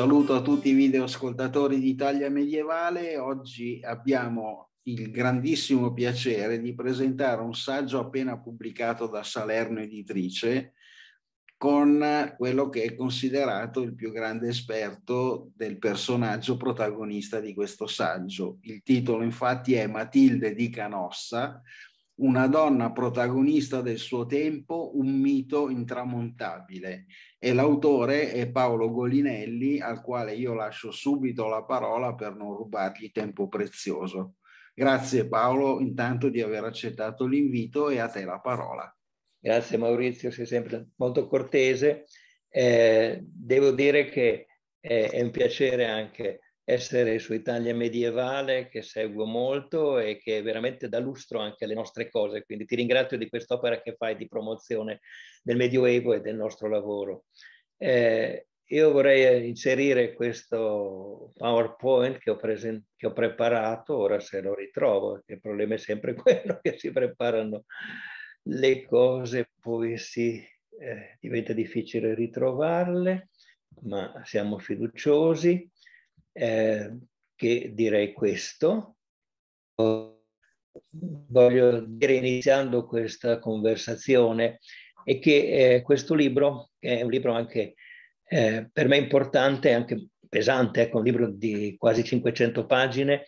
saluto a tutti i videoascoltatori di Italia Medievale. Oggi abbiamo il grandissimo piacere di presentare un saggio appena pubblicato da Salerno Editrice con quello che è considerato il più grande esperto del personaggio protagonista di questo saggio. Il titolo infatti è Matilde di Canossa, una donna protagonista del suo tempo, un mito intramontabile e l'autore è Paolo Golinelli, al quale io lascio subito la parola per non rubargli tempo prezioso. Grazie Paolo intanto di aver accettato l'invito e a te la parola. Grazie Maurizio, sei sempre molto cortese. Eh, devo dire che eh, è un piacere anche essere su Italia medievale che seguo molto e che veramente dà lustro anche alle nostre cose. Quindi ti ringrazio di quest'opera che fai di promozione del Medioevo e del nostro lavoro. Eh, io vorrei eh, inserire questo PowerPoint che ho, che ho, preparato, ora se lo ritrovo, il problema è sempre quello che si preparano le cose, poi si, eh, diventa difficile ritrovarle, ma siamo fiduciosi. Eh, che direi questo. Voglio dire iniziando questa conversazione è che eh, questo libro, che è un libro anche eh, per me importante, anche pesante, ecco, un libro di quasi 500 pagine,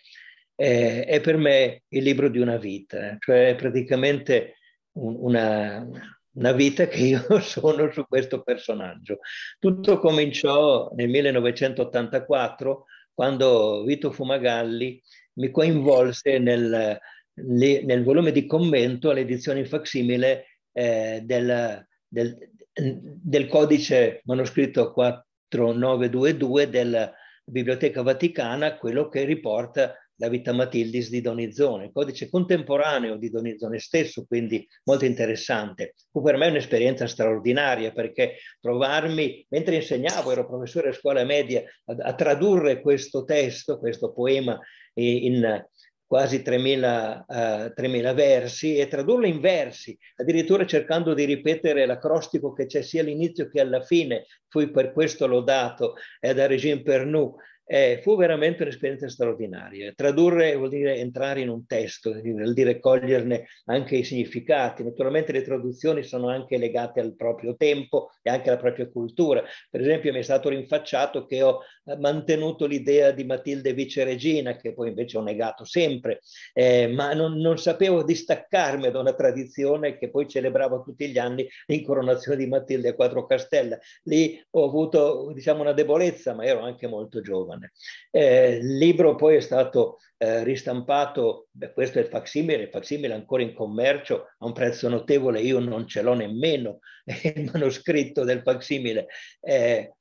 eh, è per me il libro di una vita, eh. cioè praticamente un, una, una vita che io sono su questo personaggio. Tutto cominciò nel 1984 quando Vito Fumagalli mi coinvolse nel, nel volume di commento all'edizione in facsimile eh, del, del, del, codice manoscritto 4922 della Biblioteca Vaticana, quello che riporta da vita Matildis di Donizone, il codice contemporaneo di Donizone stesso, quindi molto interessante. Fu per me un'esperienza straordinaria perché trovarmi, mentre insegnavo, ero professore a scuola media, a, a tradurre questo testo, questo poema in quasi 3.000, uh, 3000 versi e tradurlo in versi, addirittura cercando di ripetere l'acrostico che c'è sia all'inizio che alla fine, fui per questo lodato è eh, da Regine Pernou, eh, fu veramente un'esperienza straordinaria. Tradurre vuol dire entrare in un testo, vuol dire coglierne anche i significati. Naturalmente le traduzioni sono anche legate al proprio tempo e anche alla propria cultura. Per esempio mi è stato rinfacciato che ho eh, mantenuto l'idea di Matilde viceregina, che poi invece ho negato sempre, eh, ma non, non, sapevo distaccarmi da una tradizione che poi celebravo tutti gli anni l'incoronazione di Matilde a Quattro Castella. Lì ho avuto diciamo, una debolezza, ma ero anche molto giovane italiane. Eh, il libro poi è stato eh, ristampato, beh, questo è il facsimile, il facsimile ancora in commercio a un prezzo notevole, io non ce l'ho nemmeno, il manoscritto del facsimile, eh,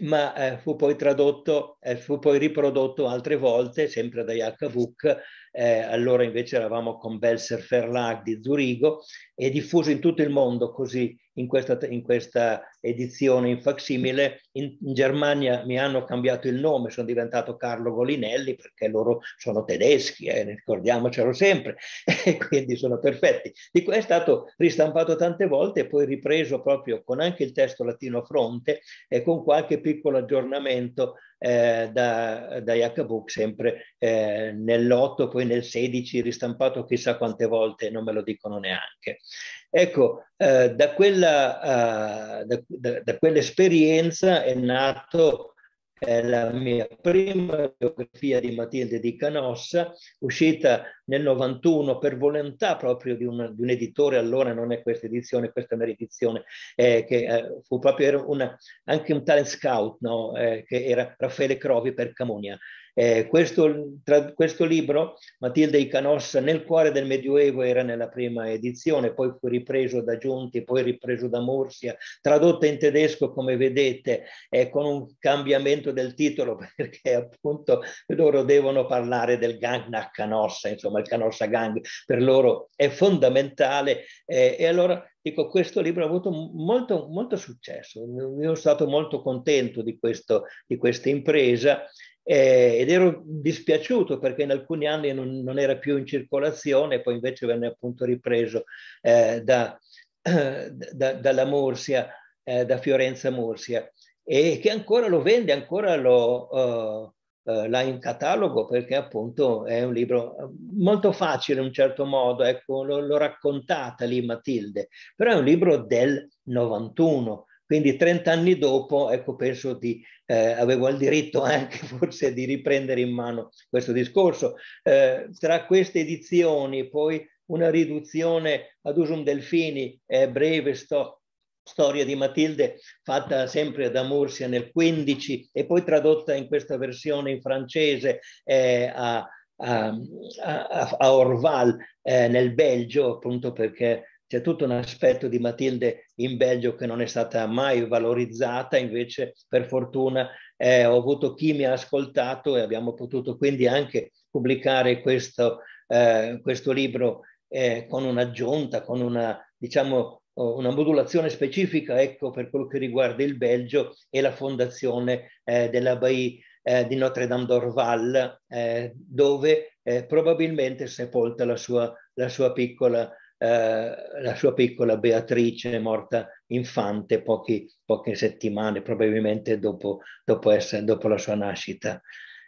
ma eh, fu poi tradotto, eh, fu poi riprodotto altre volte, sempre da H. Vuc, eh, allora invece eravamo con Belser Verlag di Zurigo, è diffuso in tutto il mondo così in questa, in questa edizione in facsimile. In, in, Germania mi hanno cambiato il nome, sono diventato Carlo Golinelli perché loro sono tedeschi, eh, ricordiamocelo sempre, e quindi sono perfetti. Di qua è stato ristampato tante volte e poi ripreso proprio con anche il testo latino fronte e con qualche piccolo aggiornamento eh, da, da Jacob Book sempre eh, nell'8, poi nel 16 ristampato chissà quante volte, non me lo dicono neanche. Ecco, eh, da, quella, eh, da, da, da quell'esperienza è nato la mia prima biografia di Matilde di Canossa, uscita nel 91 per volontà proprio di un, di un editore, allora non è questa edizione, questa è un'edizione eh, che eh, fu proprio una, anche un talent scout, no? eh, che era Raffaele Crovi per Camonia. Eh, questo, tra, questo, libro, Matilde I Canossa, nel cuore del Medioevo era nella prima edizione, poi fu ripreso da Giunti, poi ripreso da Mursia, tradotto in tedesco, come vedete, eh, con un cambiamento del titolo, perché appunto loro devono parlare del Gang na Canossa, insomma il Canossa Gang, per loro è fondamentale. Eh, e allora Dico, questo libro ha avuto molto, molto successo, io sono stato molto contento di, questo, di questa impresa eh, ed ero dispiaciuto perché in alcuni anni non, non, era più in circolazione, poi invece venne appunto ripreso eh, da, da, dalla Mursia, eh, da Fiorenza Mursia, e che ancora lo vende, ancora lo, eh, eh l'ha in catalogo perché appunto è un libro eh, molto facile in un certo modo, ecco, l'ho, l'ho raccontata lì Matilde, però è un libro del 91 quindi 30 anni dopo, ecco, penso di, eh, avevo il diritto anche forse di riprendere in mano questo discorso. Eh, tra queste edizioni, poi una riduzione ad usum delfini, eh, breve sto, storia di Matilde, fatta sempre da Mursia nel 15 e poi tradotta in questa versione in francese eh, a, a, a, a, Orval eh, nel Belgio, appunto perché c'è tutto un aspetto di Matilde in Belgio che non è stata mai valorizzata, invece per fortuna eh, ho avuto chi mi ha ascoltato e abbiamo potuto quindi anche pubblicare questo, eh, questo libro eh, con un'aggiunta, con una, diciamo, una modulazione specifica ecco, per quello che riguarda il Belgio e la fondazione eh, dell'Abbaye eh, di Notre Dame d'Orval, eh, dove probabilmente è sepolta la sua, la sua piccola eh, la sua piccola Beatrice morta infante pochi, poche settimane, probabilmente dopo, dopo, essere, dopo la sua nascita.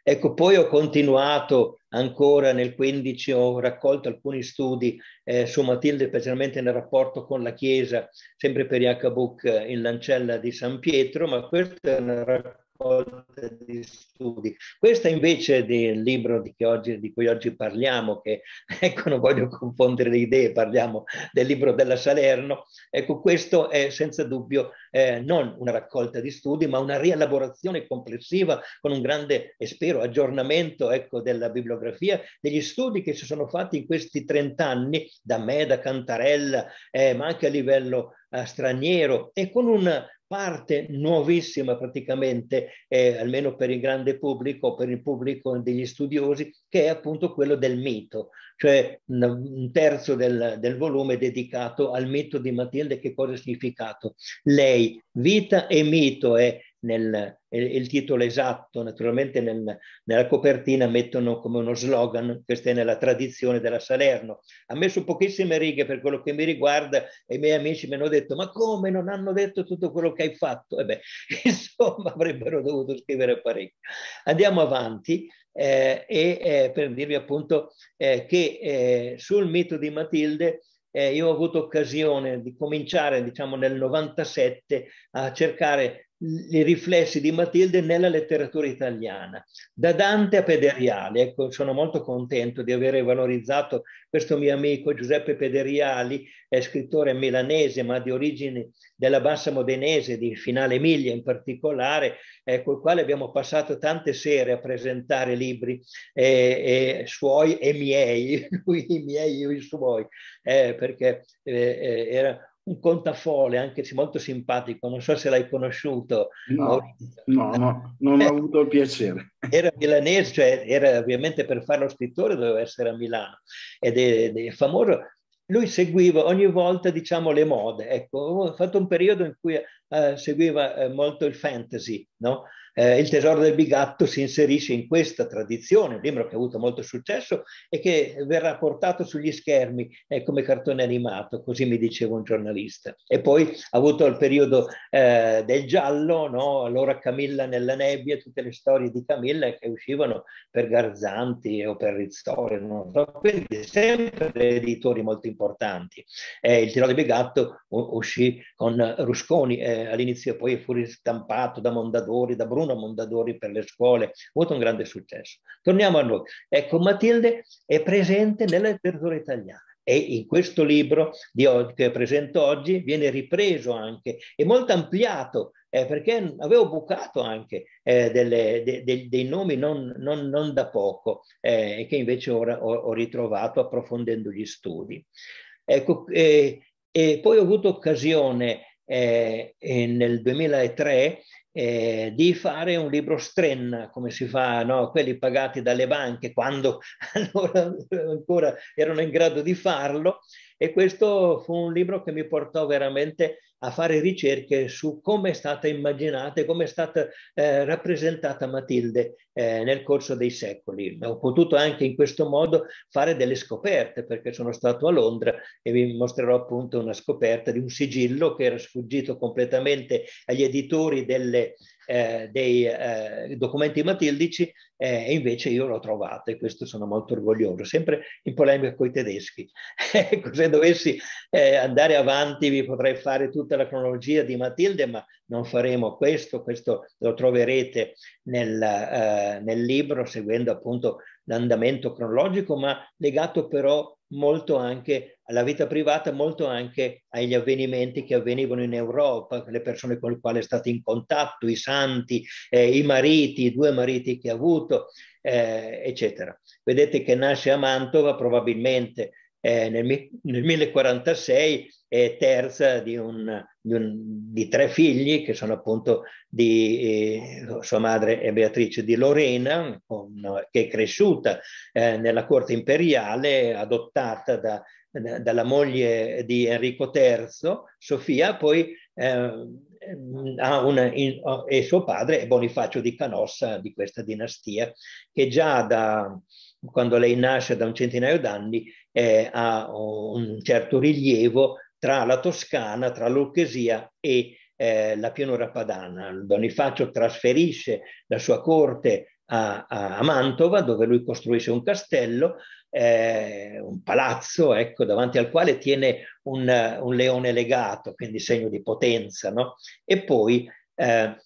Ecco, poi ho continuato ancora nel 15, ho raccolto alcuni studi eh, su Matilde, specialmente nel rapporto con la Chiesa, sempre per Jacobuc eh, in Lancella di San Pietro, ma questo è un rapporto raccolta di studi. Questa invece del libro di, oggi, di, cui oggi parliamo, che ecco non voglio confondere le idee, parliamo del libro della Salerno, ecco questo è senza dubbio eh, non una raccolta di studi ma una rielaborazione complessiva con un grande, e spero, aggiornamento ecco, della bibliografia, degli studi che si sono fatti in questi 30 anni da me, da Cantarella, eh, ma anche a livello eh, straniero e con un parte nuovissima praticamente, eh, almeno per il grande pubblico, per il pubblico degli studiosi, che è appunto quello del mito, cioè un terzo del, del volume dedicato al mito di Matilde, che cosa ha significato? Lei, vita e mito è nel, il titolo esatto, naturalmente nel, nella copertina mettono come uno slogan, questa è nella tradizione della Salerno. Ha messo pochissime righe per quello che mi riguarda e i miei amici mi hanno detto ma come non hanno detto tutto quello che hai fatto? E beh, insomma avrebbero dovuto scrivere parecchio. Andiamo avanti eh, e eh, per dirvi appunto eh, che eh, sul mito di Matilde eh, io ho avuto occasione di cominciare diciamo nel 97 a cercare i riflessi di Matilde nella letteratura italiana, da Dante a Pederiali. Ecco, sono molto contento di avere valorizzato questo mio amico Giuseppe Pederiali, è scrittore milanese ma di origini della bassa modenese, di Finale Emilia in particolare, eh, col quale abbiamo passato tante sere a presentare libri eh, eh, suoi e miei, i miei, io i suoi, eh, perché eh, eh, era un contafole anche molto simpatico, non so se l'hai conosciuto. No, no, no non ho eh. avuto il piacere. Era milanese, cioè era, ovviamente per fare lo scrittore doveva essere a Milano ed è, è famoso. Lui seguiva ogni volta, diciamo, le mode. Ecco, ho fatto un periodo in cui eh, seguiva eh, molto il fantasy, no? Eh, il tesoro del bigatto si inserisce in questa tradizione, un libro che ha avuto molto successo e che verrà portato sugli schermi eh, come cartone animato, così mi diceva un giornalista. E poi ha avuto il periodo eh, del giallo, no? allora Camilla nella nebbia, tutte le storie di Camilla che uscivano per Garzanti o per Rizzoli, no? quindi sempre editori molto importanti. Eh, il tesoro del Bigatto uscì con Rusconi eh, all'inizio, poi fu ristampato da Mondadori, da Bruno uno Mondadori per le scuole, ha avuto un grande successo. Torniamo a noi. Ecco, Matilde è presente nella letteratura italiana e in questo libro oggi, che presento oggi viene ripreso anche e molto ampliato eh, perché avevo bucato anche eh, delle, de, de, dei nomi non, non, non da poco eh, e eh, che invece ora ho, ho, ritrovato approfondendo gli studi. Ecco, eh, e poi ho avuto occasione eh, nel 2003 eh, di fare un libro strenna, come si fa, no? quelli pagati dalle banche quando allora ancora erano in grado di farlo, e questo fu un libro che mi portò veramente a fare ricerche su come è stata immaginata e come è stata eh, rappresentata Matilde eh, nel corso dei secoli. Ho potuto anche in questo modo fare delle scoperte, perché sono stato a Londra e vi mostrerò appunto una scoperta di un sigillo che era sfuggito completamente agli editori delle, eh, dei eh, documenti matildici eh, e eh, invece io l'ho trovata e questo sono molto orgoglioso, sempre in polemica con i tedeschi. Ecco, se dovessi eh, andare avanti vi potrei fare tutta la cronologia di Matilde, ma non faremo questo, questo lo troverete nel, eh, nel libro seguendo appunto l'andamento cronologico, ma legato però molto anche alla vita privata, molto anche agli avvenimenti che avvenivano in Europa, le persone con le quali è stato in contatto, i santi, eh, i mariti, i due mariti che ha avuto, eh, eccetera. Vedete che nasce a Mantova probabilmente eh, nel, nel, 1046 è terza di, un, di, un, di, tre figli che sono appunto di eh, sua madre è Beatrice di Lorena, con, che è cresciuta eh, nella corte imperiale, adottata da, da, dalla moglie di Enrico III, Sofia, poi eh, ha una, in, e suo padre è Bonifacio di Canossa di questa dinastia, che già da quando lei nasce da un centinaio d'anni eh, ha un certo rilievo tra la Toscana, tra l'Orchesia e eh, la pianura padana. Bonifacio trasferisce la sua corte a, a Mantova, dove lui costruisce un castello, eh, un palazzo, ecco, davanti al quale tiene un, un, leone legato, quindi segno di potenza, no? E poi, eh,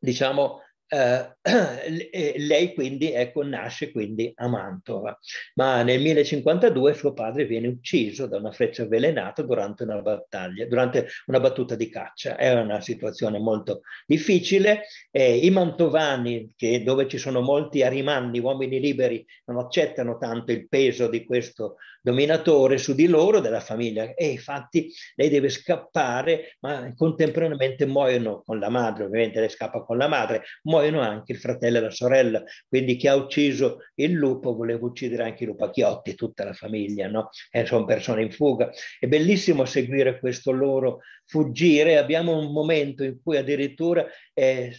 diciamo, eh, eh, lei quindi ecco, nasce quindi a Mantova, ma nel 1052 suo padre viene ucciso da una freccia avvelenata durante una battaglia, durante una battuta di caccia. È una situazione molto difficile. Eh, I mantovani, che, dove ci sono molti arimanni, uomini liberi, non accettano tanto il peso di questo dominatore su di loro, della famiglia, e infatti lei deve scappare, ma contemporaneamente muoiono con la madre, ovviamente lei scappa con la madre, muoiono muoiono anche il fratello e la sorella, quindi chi ha ucciso il lupo voleva uccidere anche i lupacchiotti, tutta la famiglia, no? Eh, sono persone in fuga. È bellissimo seguire questo loro fuggire, abbiamo un momento in cui addirittura eh,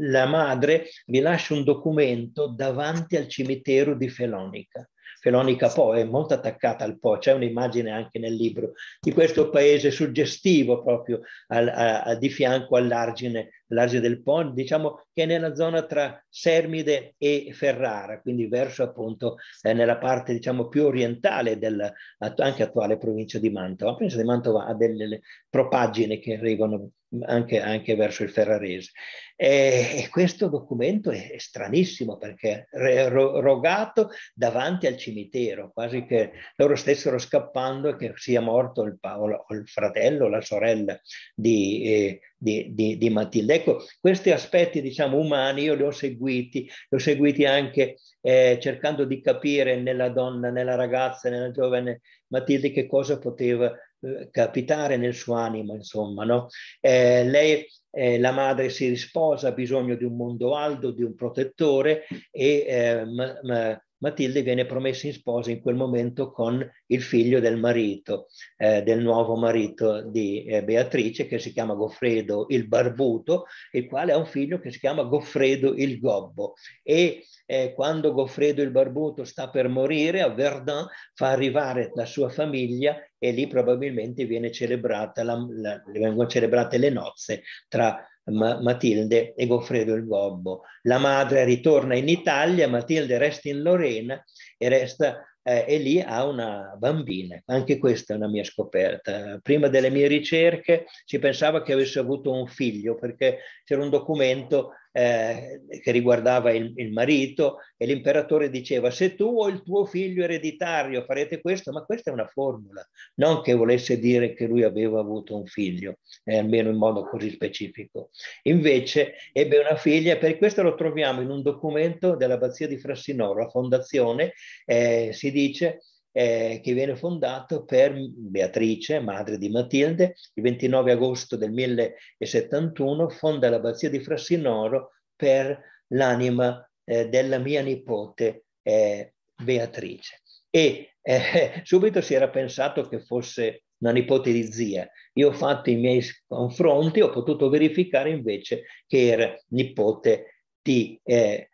la madre mi lascia un documento davanti al cimitero di Felonica. Felonica Po è molto attaccata al Po, c'è un'immagine anche nel libro di questo paese suggestivo proprio al, a, a, di fianco all'argine l'Asia del Po, diciamo che è nella zona tra Sermide e Ferrara, quindi verso appunto eh, nella parte diciamo più orientale del anche attuale provincia di Mantova. La provincia di Mantova ha delle propaggine che arrivano anche, anche, verso il ferrarese. E, e questo documento è, è stranissimo perché è ro, rogato davanti al cimitero, quasi che loro stessero scappando e che sia morto il, Paolo, il fratello, la sorella di, eh, di, di, di Matilde. Ecco, questi aspetti diciamo umani io li ho seguiti, li ho seguiti anche eh, cercando di capire nella donna, nella ragazza, nella giovane Matilde che cosa poteva eh, capitare nel suo animo, insomma, no? Eh, lei eh, la madre si risposa, ha bisogno di un mondo aldo, di un protettore e eh, ma, ma Matilde viene promessa in sposa in quel momento con il figlio del marito, eh, del nuovo marito di eh, Beatrice, che si chiama Goffredo il Barbuto, il quale ha un figlio che si chiama Goffredo il Gobbo. E eh, quando Goffredo il Barbuto sta per morire, a Verdun fa arrivare la sua famiglia e lì probabilmente viene celebrata la, la, vengono celebrate le nozze tra ma Matilde e Goffredo il Gobbo. La madre ritorna in Italia, Matilde resta in Lorena e, resta, eh, e lì ha una bambina. Anche questa è una mia scoperta. Prima delle mie ricerche si pensava che avesse avuto un figlio perché c'era un documento eh, che riguardava il, il, marito e l'imperatore diceva se tu o il tuo figlio ereditario farete questo, ma questa è una formula, non che volesse dire che lui aveva avuto un figlio, eh, almeno in modo così specifico. Invece ebbe una figlia, per questo lo troviamo in un documento dell'abbazia di Frassinoro, la fondazione, eh, si dice eh, che viene fondato per Beatrice, madre di Matilde, il 29 agosto del 1071 fonda l'abbazia di Frassinoro per l'anima eh, della mia nipote eh, Beatrice. E eh, subito si era pensato che fosse una nipote di zia. Io ho fatto i miei confronti, ho potuto verificare invece che era nipote di, eh,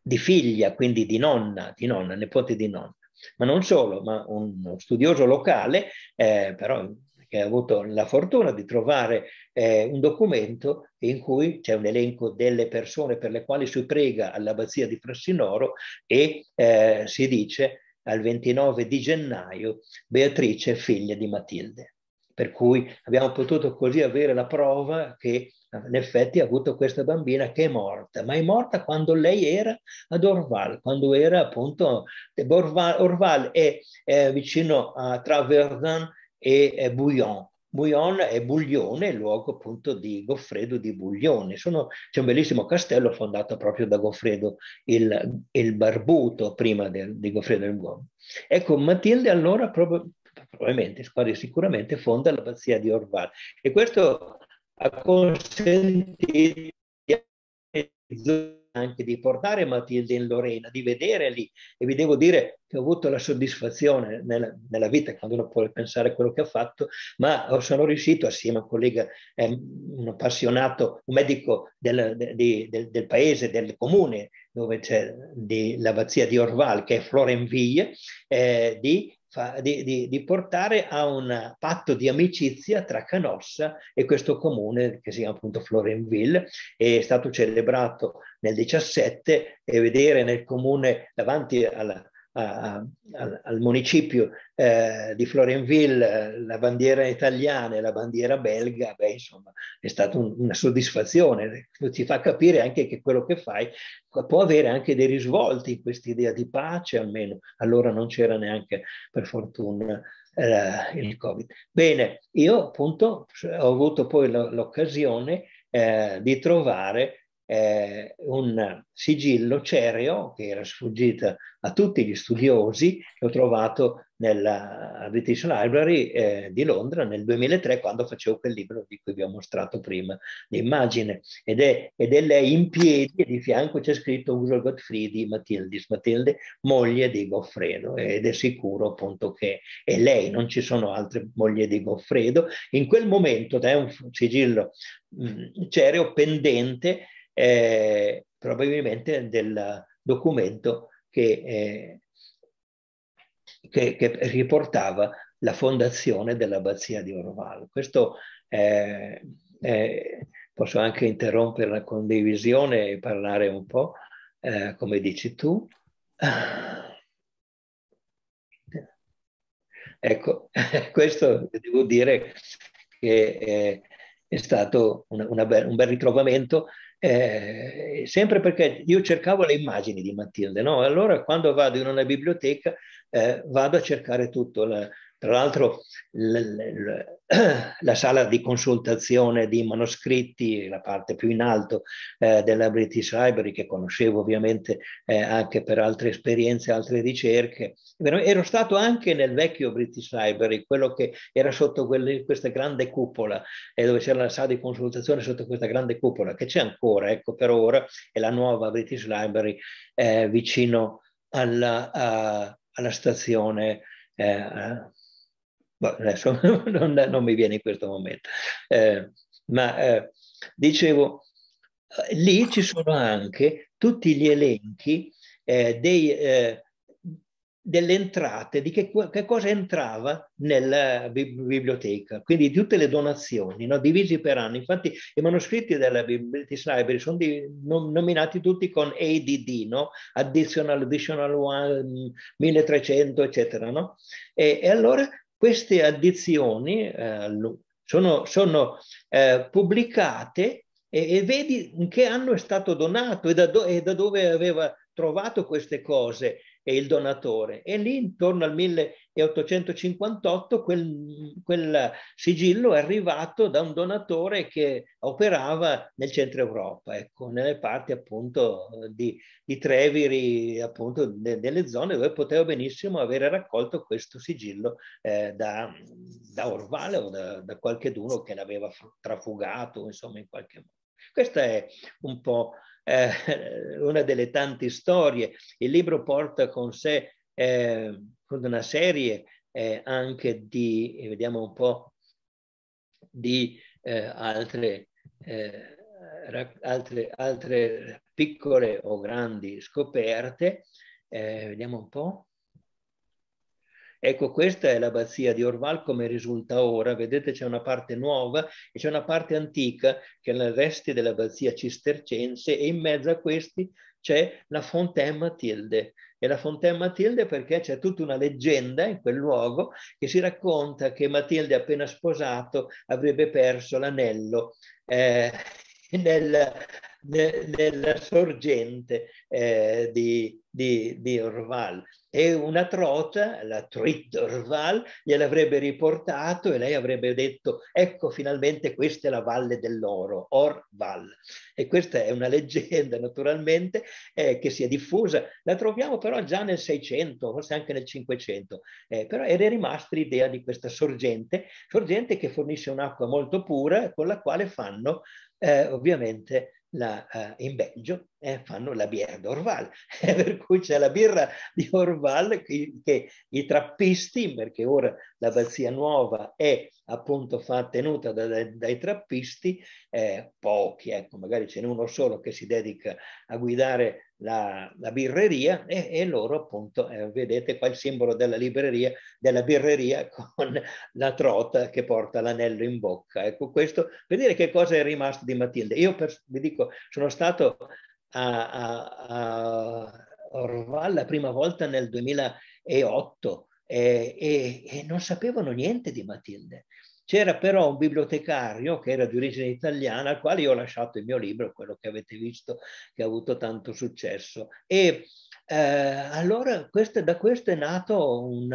di figlia, quindi di nonna, di nonna, nipote di nonna. Ma non solo, ma uno studioso locale, eh, però che ha avuto la fortuna di trovare eh, un documento in cui c'è un elenco delle persone per le quali si prega all'abbazia di Frassinoro e eh, si dice al 29 di gennaio Beatrice figlia di Matilde. Per cui abbiamo potuto così avere la prova che in effetti ha avuto questa bambina che è morta, ma è morta quando lei era ad Orval, quando era appunto Orval, Orval è, è, vicino a tra e Bouillon. Bouillon è Buglione, il luogo appunto di Goffredo di Buglione. Sono, c'è un bellissimo castello fondato proprio da Goffredo il, il Barbuto, prima del, di Goffredo il Buono. Ecco, Matilde allora proprio probabilmente, quasi sicuramente fonda l'abbazia di Orval. E questo ha consentito anche di portare Matilde in Lorena, di vedere lì. E vi devo dire che ho avuto la soddisfazione nella, nella vita, quando uno può pensare a quello che ha fatto, ma sono riuscito assieme a un collega, eh, un appassionato, un medico del, de, del, del paese, del comune dove c'è l'abbazia di Orval, che è Florenville, eh, di fa, di, di, di, portare a un patto di amicizia tra Canossa e questo comune che si chiama appunto Florenville. È stato celebrato nel 17 e vedere nel comune davanti alla a, a, al municipio eh, di Florenville eh, la bandiera italiana e la bandiera belga, beh, insomma, è stata un, una soddisfazione. Ti fa capire anche che quello che fai può avere anche dei risvolti quest'idea di pace, almeno allora non c'era neanche, per fortuna, eh, il Covid. Bene, io appunto ho avuto poi l'occasione eh, di trovare eh, un sigillo cereo che era sfuggito a tutti gli studiosi, l'ho trovato nella British Library eh, di Londra nel 2003 quando facevo quel libro di cui vi ho mostrato prima l'immagine ed è, ed è lei in piedi e di fianco c'è scritto Uso Gottfriedi Matildis, Matilde moglie di Goffredo ed è sicuro appunto che è lei, non ci sono altre moglie di Goffredo. In quel momento è un sigillo mh, mm, cereo pendente eh, probabilmente del documento che, eh, che, che, riportava la fondazione dell'abbazia di Orval. Questo eh, eh posso anche interrompere la condivisione e parlare un po', eh, come dici tu. Ecco, questo devo dire che eh, è stato una, una be un bel ritrovamento eh, sempre perché io cercavo le immagini di Matilde, no? allora quando vado in una biblioteca eh, vado a cercare tutto, la, tra l'altro la sala di consultazione di manoscritti, la parte più in alto eh, della British Library, che conoscevo ovviamente eh, anche per altre esperienze, altre ricerche, ero stato anche nel vecchio British Library, quello che era sotto quelle, questa grande cupola, eh, dove c'era la sala di consultazione sotto questa grande cupola, che c'è ancora, ecco per ora, è la nuova British Library eh, vicino alla, a, alla stazione. Eh, boh, adesso non, non, mi viene in questo momento. Eh, ma eh, dicevo, eh, lì ci sono anche tutti gli elenchi eh, dei, eh, delle entrate, di che, che, cosa entrava nella biblioteca, quindi tutte le donazioni, no? divisi per anno. Infatti i manoscritti della British Library sono di, nom, nominati tutti con ADD, no? Additional, Additional One, 1300, mm, eccetera. No? E, e allora queste addizioni eh, sono, sono eh, pubblicate e, e, vedi in che anno è stato donato e da, do, e da dove aveva trovato queste cose e il donatore. E lì intorno al 1858 quel, quel sigillo è arrivato da un donatore che operava nel centro Europa, ecco, nelle parti appunto di, di Treviri, appunto de, delle zone dove poteva benissimo avere raccolto questo sigillo eh, da, da, Orvale o da, da qualcheduno che l'aveva trafugato, insomma, in qualche modo. Questa è un po' eh, una delle tante storie. Il libro porta con sé eh, una serie eh, anche di, eh, vediamo un po', di eh, altre, eh, altre, altre, piccole o grandi scoperte. vediamo un po'. Ecco, questa è l'abbazia di Orval come risulta ora. Vedete c'è una parte nuova e c'è una parte antica che è la resti dell'abbazia cistercense e in mezzo a questi c'è la Fontaine Matilde. E la Fontaine Matilde perché c'è tutta una leggenda in quel luogo che si racconta che Matilde appena sposato avrebbe perso l'anello eh, nel, de, della sorgente eh, di, di, di, Orval. E una trota, la Trit Orval, gliel'avrebbe riportato e lei avrebbe detto ecco finalmente questa è la Valle dell'Oro, Orval. E questa è una leggenda naturalmente eh, che si è diffusa, la troviamo però già nel 600, forse anche nel 500, eh, però era rimasta l'idea di questa sorgente, sorgente che fornisce un'acqua molto pura con la quale fanno eh, ovviamente la, uh, in Belgio eh, fanno la birra d'Orval, eh, per cui c'è la birra di Orval che, che i trappisti, perché ora l'abbazia nuova è appunto fa, tenuta da, da, dai trappisti, eh, pochi, ecco, magari ce n'è uno solo che si dedica a guidare la, la birreria e, e, loro appunto, eh, vedete qua il simbolo della libreria, della birreria con la trota che porta l'anello in bocca. Ecco questo per dire che cosa è rimasto di Matilde. Io per, vi dico, sono stato a, a, a Orval la prima volta nel 2008 e, eh, e, e non sapevano niente di Matilde. C'era però un bibliotecario che era di origine italiana, al quale io ho lasciato il mio libro, quello che avete visto, che ha avuto tanto successo. E eh, allora questo, da questo è nata un,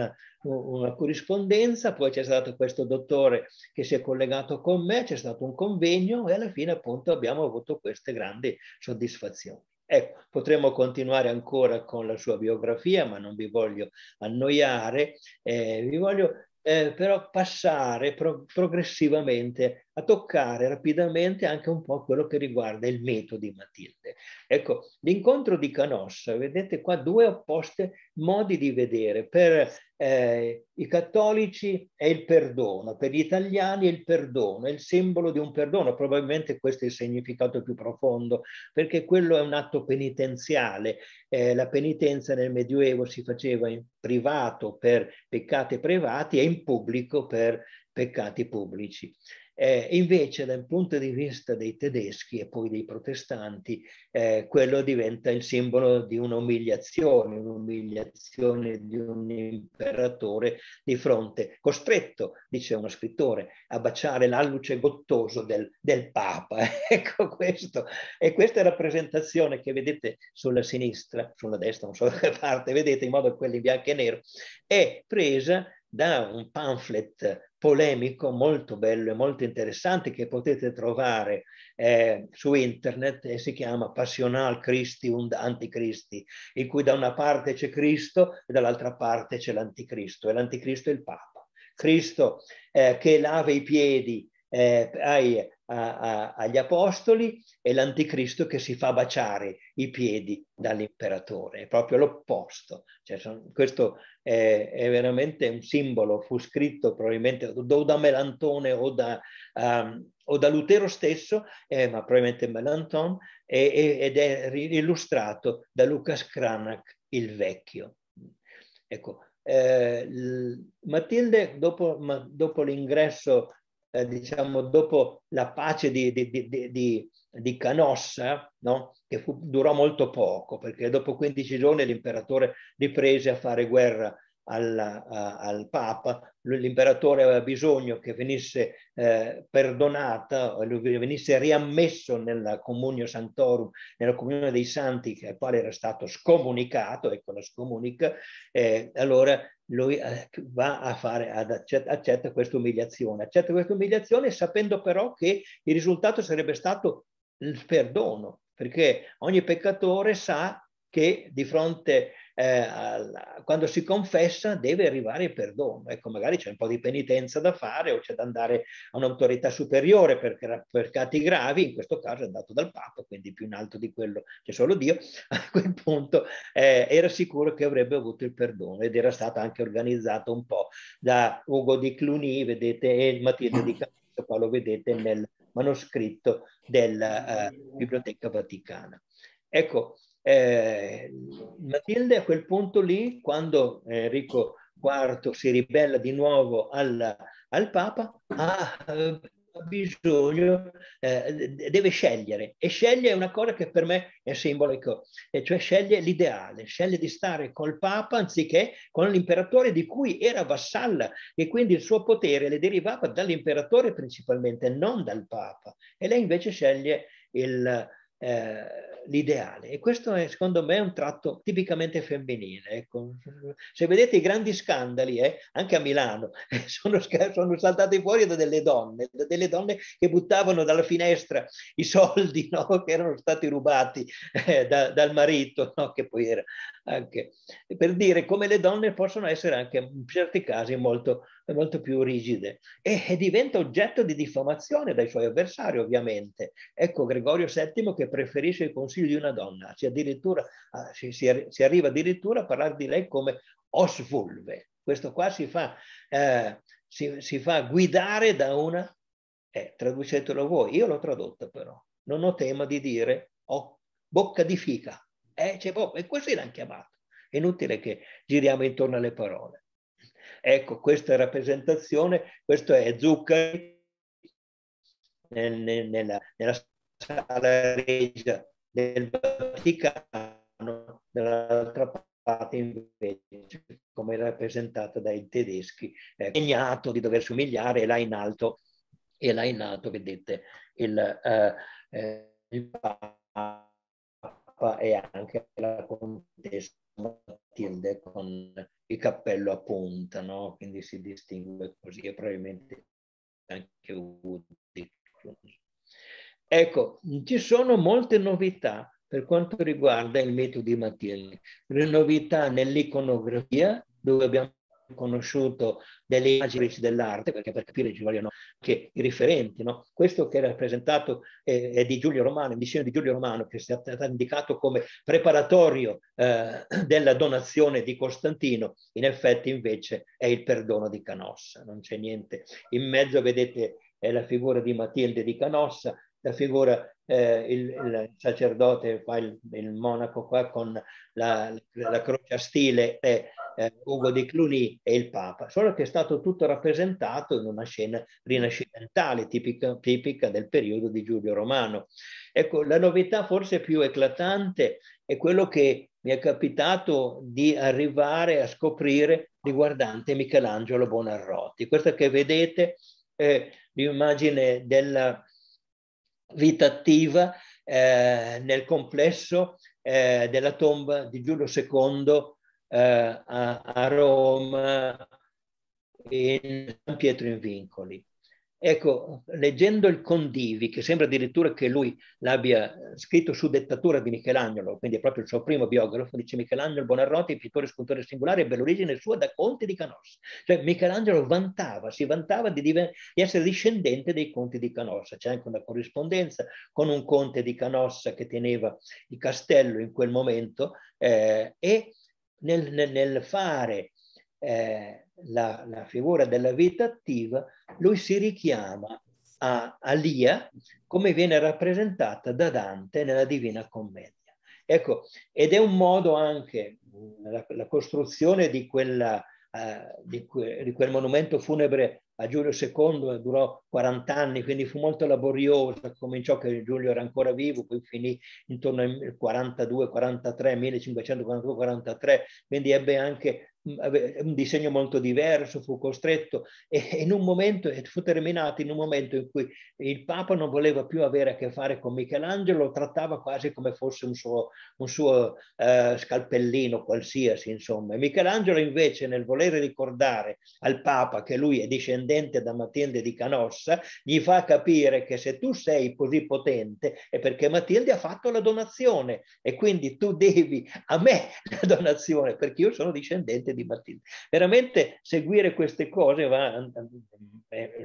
una corrispondenza, poi c'è stato questo dottore che si è collegato con me, c'è stato un convegno e alla fine appunto abbiamo avuto queste grandi soddisfazioni. Ecco, potremmo continuare ancora con la sua biografia, ma non vi voglio annoiare. Eh, vi voglio eh, però passare pro progressivamente a toccare rapidamente anche un po' quello che riguarda il metodo di Matilde. Ecco, l'incontro di Canossa, vedete qua due opposti modi di vedere. Per eh, i cattolici è il perdono, per gli italiani è il perdono, è il simbolo di un perdono, probabilmente questo è il significato più profondo, perché quello è un atto penitenziale, eh, la penitenza nel Medioevo si faceva in privato per peccati privati e in pubblico per peccati pubblici. Eh, invece dal punto di vista dei tedeschi e poi dei protestanti, eh, quello diventa il simbolo di un'umiliazione, un'umiliazione di un imperatore di fronte, costretto, dice uno scrittore, a baciare l'alluce gottoso del, del Papa. ecco questo. E questa rappresentazione che vedete sulla sinistra, sulla destra, non so da che parte, vedete in modo quelli in bianco e nero, è presa da un pamphlet polemico molto bello e molto interessante che potete trovare eh, su internet e si chiama Passional Christi und Anticristi, in cui da una parte c'è Cristo e dall'altra parte c'è l'Anticristo e l'Anticristo è il Papa. Cristo eh, che lava i piedi eh, ai a, a, agli apostoli e l'anticristo che si fa baciare i piedi dall'imperatore, è proprio l'opposto. Cioè, son, questo è, è, veramente un simbolo, fu scritto probabilmente o da Melantone o da, um, o da Lutero stesso, eh, ma probabilmente Melanton, e, e, ed è illustrato da Lucas Cranach il Vecchio. Ecco, eh, Matilde, dopo, ma, dopo l'ingresso eh, diciamo, dopo la pace di, di, di, di, di Canossa, no? che fu, durò molto poco, perché dopo 15 giorni l'imperatore riprese a fare guerra al, a, al Papa, l'imperatore aveva bisogno che venisse eh, perdonata, venisse riammesso nella Comunio santorum, nella comunione dei santi, al quale era stato scomunicato, ecco la scomunica, eh, allora lui eh, va a fare, ad accetta, accetta questa umiliazione, accetta questa umiliazione sapendo però che il risultato sarebbe stato il perdono, perché ogni peccatore sa che di fronte eh, alla, quando si confessa deve arrivare il perdono. Ecco, magari c'è un po' di penitenza da fare o c'è da andare a un'autorità superiore per, per cati gravi, in questo caso è andato dal Papa, quindi più in alto di quello c'è solo Dio, a quel punto eh, era sicuro che avrebbe avuto il perdono ed era stato anche organizzato un po' da Ugo di Cluny, vedete, e Matilde di Capito, qua lo vedete nel manoscritto della eh, Biblioteca Vaticana. Ecco, eh, Matilde a quel punto lì, quando Enrico IV si ribella di nuovo alla, al Papa, ha bisogno, eh, deve scegliere e sceglie una cosa che per me è simbolico, e cioè sceglie l'ideale, sceglie di stare col Papa anziché con l'imperatore di cui era vassalla e quindi il suo potere le derivava dall'imperatore principalmente, non dal Papa. E lei invece sceglie il, eh, l'ideale. E questo è, secondo me è un tratto tipicamente femminile. Ecco. Se vedete i grandi scandali, eh, anche a Milano, sono, sono, saltati fuori da delle donne, da delle donne che buttavano dalla finestra i soldi no, che erano stati rubati eh, da, dal marito, no, che poi era anche per dire come le donne possono essere anche in certi casi molto molto più rigide e, e diventa oggetto di diffamazione dai suoi avversari ovviamente. Ecco Gregorio VII che preferisce il consiglio di una donna, si, si, si arriva addirittura a parlare di lei come osvulve. Questo qua si fa, eh, si, si fa guidare da una... Eh, traducetelo voi, io l'ho tradotta però. Non ho tema di dire ho oh, bocca di fica. Eh, cioè, boh, e così l'hanno chiamato. È inutile che giriamo intorno alle parole. Ecco, questa rappresentazione, questo è Zuccari nel, nel, nella, nella, sala regia del Vaticano, dall'altra parte invece, come rappresentata dai tedeschi, eh, segnato di dover somigliare e là in alto, e là in alto vedete il, uh, il Papa e anche la contessa Matilde con il cappello a punta, no? quindi si distingue così e probabilmente anche Woody. Ecco, ci sono molte novità per quanto riguarda il metodo di Matilde, le novità nell'iconografia, dove abbiamo conosciuto delle immagini dell'arte, perché per capire ci vogliono anche i referenti. No? Questo che era rappresentato eh, è di Giulio Romano, il disegno di Giulio Romano, che è stato indicato come preparatorio eh, della donazione di Costantino, in effetti invece è il perdono di Canossa, non c'è niente. In mezzo vedete è la figura di Matilde di Canossa, la figura eh, il, il, sacerdote, il, il monaco qua con la, la croce a stile, eh, Ugo di Cluny e il Papa, solo che è stato tutto rappresentato in una scena rinascimentale tipica, tipica del periodo di Giulio Romano. Ecco, la novità forse più eclatante è quello che mi è capitato di arrivare a scoprire riguardante Michelangelo Bonarroti. Questa che vedete è l'immagine della vita attiva eh, nel complesso eh, della tomba di Giulio II eh, a, a Roma in San Pietro in Vincoli. Ecco, leggendo il Condivi, che sembra addirittura che lui l'abbia scritto su dettatura di Michelangelo, quindi è proprio il suo primo biografo, dice Michelangelo Bonarroti, pittore scultore singolare, ebbe l'origine sua da Conte di Canossa. Cioè Michelangelo vantava, si vantava di, di, essere discendente dei Conti di Canossa. C'è anche una corrispondenza con un Conte di Canossa che teneva il castello in quel momento eh, e nel, nel, nel fare eh, la, la, figura della vita attiva, lui si richiama a, a Lia come viene rappresentata da Dante nella Divina Commedia. Ecco, ed è un modo anche, la, la costruzione di, quella, eh, di, que, di quel monumento funebre a Giulio II eh, durò 40 anni, quindi fu molto laboriosa, cominciò che Giulio era ancora vivo, poi finì intorno al 42-43, 1542-43, quindi ebbe anche un disegno molto diverso, fu costretto e in un momento, fu terminato in un momento in cui il Papa non voleva più avere a che fare con Michelangelo, lo trattava quasi come fosse un suo, un suo uh, scalpellino qualsiasi, insomma. E Michelangelo invece nel volere ricordare al Papa che lui è discendente da Matilde di Canossa, gli fa capire che se tu sei così potente è perché Matilde ha fatto la donazione e quindi tu devi a me la donazione perché io sono discendente di Battista. Veramente seguire queste cose va,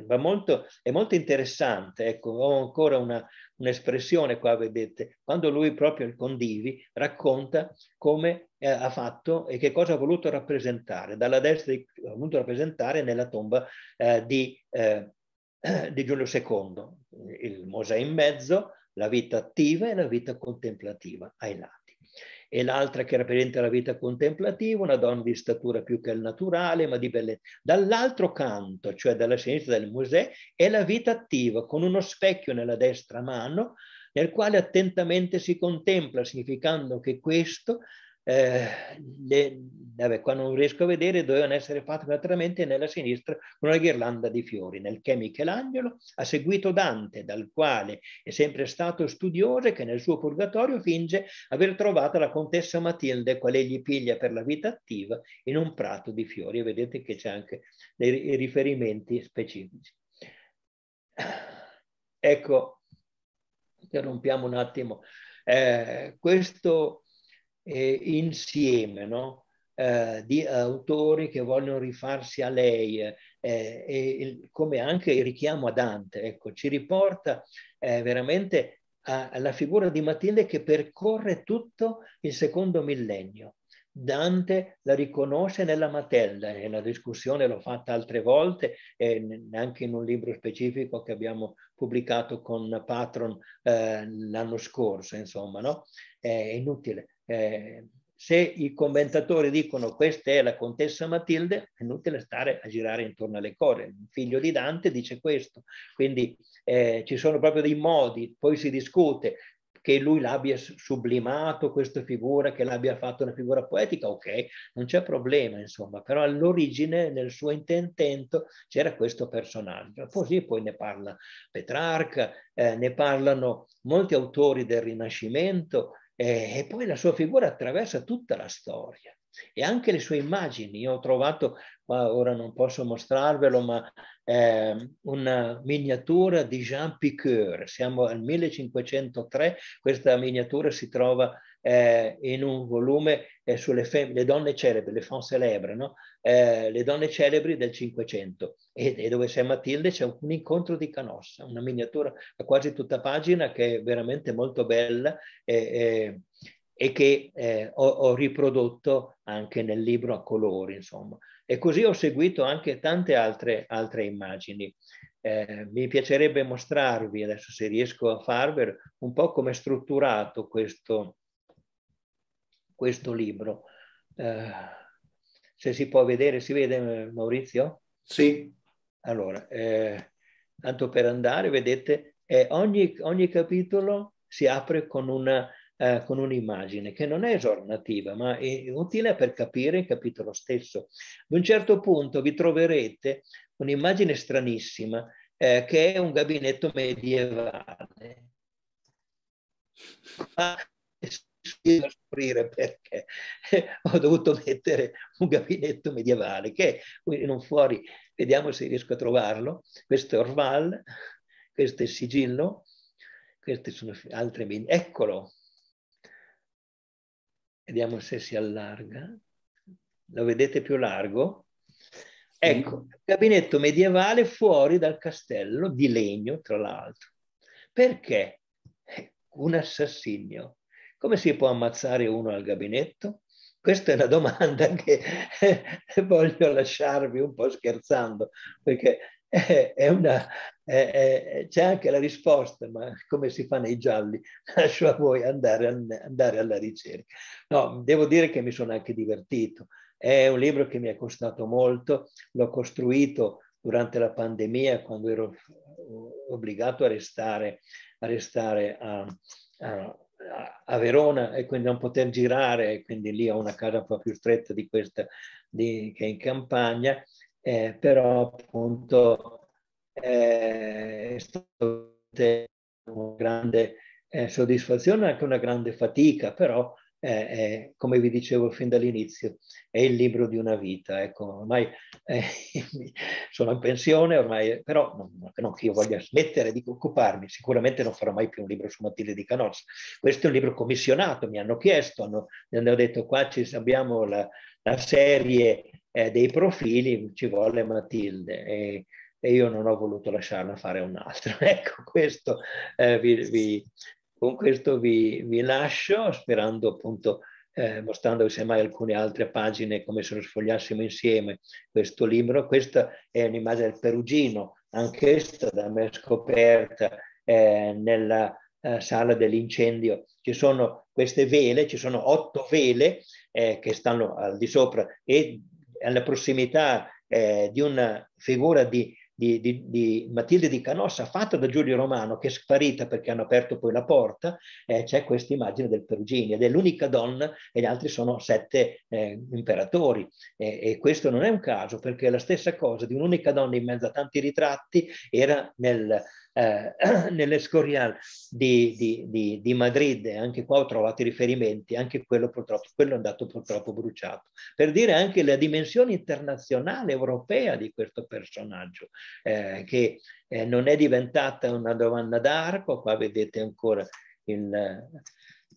va molto, è molto interessante. Ecco, ho ancora una, un'espressione qua, vedete, quando lui proprio il Condivi racconta come eh, ha fatto e che cosa ha voluto rappresentare, dalla destra ha voluto rappresentare nella tomba eh, di, eh, di Giulio II, il Mosè in mezzo, la vita attiva e la vita contemplativa ai là e l'altra che rappresenta la vita contemplativa, una donna di statura più che il naturale, ma di bellezza. Dall'altro canto, cioè dalla sinistra del museo, è la vita attiva, con uno specchio nella destra mano, nel quale attentamente si contempla, significando che questo eh, le, vabbè, qua non riesco a vedere, dovevano essere fatte naturalmente nella sinistra con una ghirlanda di fiori, nel che Michelangelo ha seguito Dante, dal quale è sempre stato studioso e che nel suo purgatorio finge aver trovato la contessa Matilde, quale egli piglia per la vita attiva in un prato di fiori. E Vedete che c'è anche dei riferimenti specifici. Ecco, interrompiamo un attimo. Eh, questo eh, insieme no? eh, di autori che vogliono rifarsi a lei, eh, il, come anche il richiamo a Dante, ecco, ci riporta eh, veramente a, alla figura di Matilde che percorre tutto il secondo millennio. Dante la riconosce nella Matella, e la discussione l'ho fatta altre volte, eh, anche in un libro specifico che abbiamo pubblicato con Patron eh, l'anno scorso, insomma, no? È inutile eh, se i commentatori dicono questa è la contessa Matilde, è inutile stare a girare intorno alle cose. Il figlio di Dante dice questo, quindi eh, ci sono proprio dei modi, poi si discute che lui l'abbia sublimato questa figura, che l'abbia fatto una figura poetica, ok, non c'è problema, insomma, però all'origine, nel suo intento, c'era questo personaggio. Così poi ne parla Petrarca, eh, ne parlano molti autori del Rinascimento, eh, e poi la sua figura attraversa tutta la storia e anche le sue immagini. Io ho trovato, qua ora non posso mostrarvelo, ma eh, una miniatura di Jean Piqueur, siamo al 1503, questa miniatura si trova eh, in un volume eh, sulle le donne celebri, le femme célèbre, no? eh, le donne celebri del Cinquecento, e, e, dove c'è Matilde c'è un, un, incontro di Canossa, una miniatura a quasi tutta pagina che è veramente molto bella e, e che eh, ho, ho, riprodotto anche nel libro a colori, insomma. E così ho seguito anche tante altre, altre immagini. Eh, mi piacerebbe mostrarvi, adesso se riesco a farvelo, un po' come è strutturato questo, questo libro. Eh, se si può vedere, si vede Maurizio? Sì. Allora, eh, tanto per andare, vedete, eh, ogni, ogni, capitolo si apre con una, eh, con un'immagine che non è esornativa, ma è utile per capire il capitolo stesso. Ad un certo punto vi troverete un'immagine stranissima eh, che è un gabinetto medievale riuscire scoprire perché ho dovuto mettere un gabinetto medievale che in un fuori, vediamo se riesco a trovarlo, questo è Orval, questo è il sigillo, queste sono altre, eccolo, vediamo se si allarga, lo vedete più largo? Ecco, gabinetto medievale fuori dal castello, di legno tra l'altro. Perché? Eh, un assassino. Come si può ammazzare uno al gabinetto? Questa è una domanda che eh, voglio lasciarvi un po' scherzando, perché eh, c'è anche la risposta, ma come si fa nei gialli, lascio a voi andare, andare alla ricerca. No, devo dire che mi sono anche divertito. È un libro che mi è costato molto, l'ho costruito durante la pandemia quando ero obbligato a restare, a, restare a, a a Verona e quindi non poter girare, e quindi lì ho una casa un po' più stretta di questa di, che è in campagna, eh, però appunto eh, è stata una grande eh, soddisfazione, anche una grande fatica, però eh, come vi dicevo fin dall'inizio, è il libro di una vita. Ecco, ormai eh, sono in pensione, ormai, però non, non, che io voglia smettere di occuparmi, sicuramente non farò mai più un libro su Matilde di Canossa. Questo è un libro commissionato, mi hanno chiesto, hanno, mi hanno detto qua ci, abbiamo la, la serie eh, dei profili, ci vuole Matilde. E, e io non ho voluto lasciarla fare un altro. Ecco, questo eh, vi, vi, con questo vi, vi lascio, sperando appunto, eh, mostrandovi semmai alcune altre pagine come se lo sfogliassimo insieme questo libro. Questa è un'immagine del Perugino, anch'essa da me scoperta eh, nella eh, sala dell'incendio. Ci sono queste vele, ci sono otto vele eh, che stanno al di sopra e alla prossimità eh, di una figura di di, di, di, Matilde di Canossa fatta da Giulio Romano, che è sparita perché hanno aperto poi la porta, eh, c'è questa immagine del Perugini ed è l'unica donna e gli altri sono sette eh, imperatori. E, e, questo non è un caso perché la stessa cosa di un'unica donna in mezzo a tanti ritratti era nel, eh, nell'Escorial di, di, di, di, Madrid, anche qua ho trovato i riferimenti, anche quello purtroppo, quello è andato purtroppo bruciato, per dire anche la dimensione internazionale europea di questo personaggio, eh, che eh, non è diventata una Giovanna d'Arco, qua vedete ancora il,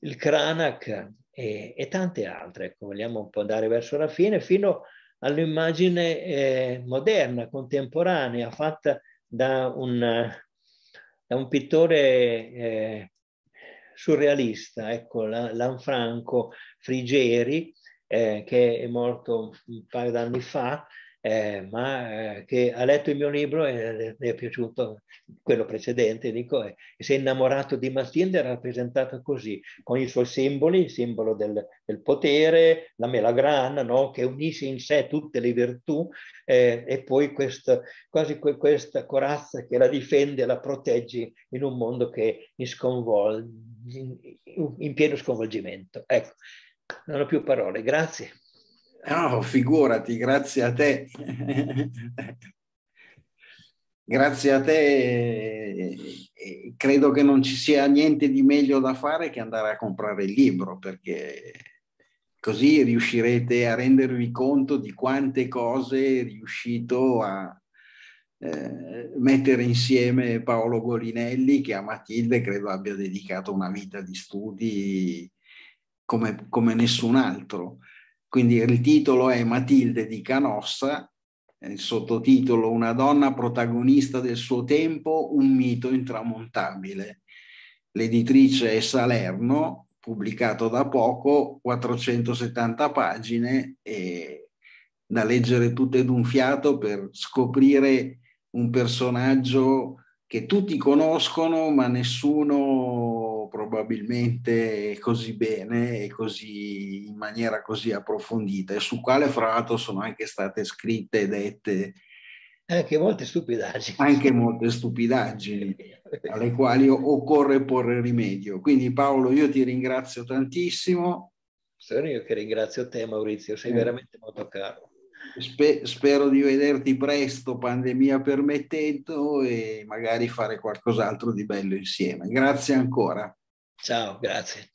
il Cranach e, e, tante altre, ecco, vogliamo un po' andare verso la fine, fino all'immagine eh, moderna, contemporanea, fatta da un è un pittore eh, surrealista, ecco, Lanfranco Frigeri, eh, che è morto un paio d'anni fa, eh, ma eh, che ha letto il mio libro e le è piaciuto quello precedente, dico, e, eh, e si è innamorato di Matilde rappresentata così, con i suoi simboli, il simbolo del, del potere, la melagrana, no? che unisce in sé tutte le virtù, eh, e poi questa, quasi que, questa corazza che la difende, la protegge in un mondo che in, sconvol... in, in pieno sconvolgimento. Ecco, non ho più parole, grazie. Eh, no, figurati, grazie a te. grazie a te. Eh, eh, credo che non ci sia niente di meglio da fare che andare a comprare il libro, perché così riuscirete a rendervi conto di quante cose è riuscito a eh, mettere insieme Paolo Golinelli, che a Matilde credo abbia dedicato una vita di studi come, come nessun altro. Quindi il titolo è Matilde di Canossa, il sottotitolo Una donna protagonista del suo tempo, un mito intramontabile. L'editrice è Salerno, pubblicato da poco, 470 pagine e da leggere tutte d'un fiato per scoprire un personaggio che tutti conoscono ma nessuno probabilmente così bene e così, in maniera così approfondita e su quale fra l'altro sono anche state scritte e dette anche molte stupidaggini. Anche molte stupidaggini alle quali occorre porre rimedio. Quindi Paolo, io ti ringrazio tantissimo. Sono io che ringrazio te Maurizio, sei eh. veramente molto caro spero di vederti presto, pandemia permettendo, e magari fare qualcos'altro di bello insieme. Grazie ancora. Ciao, grazie.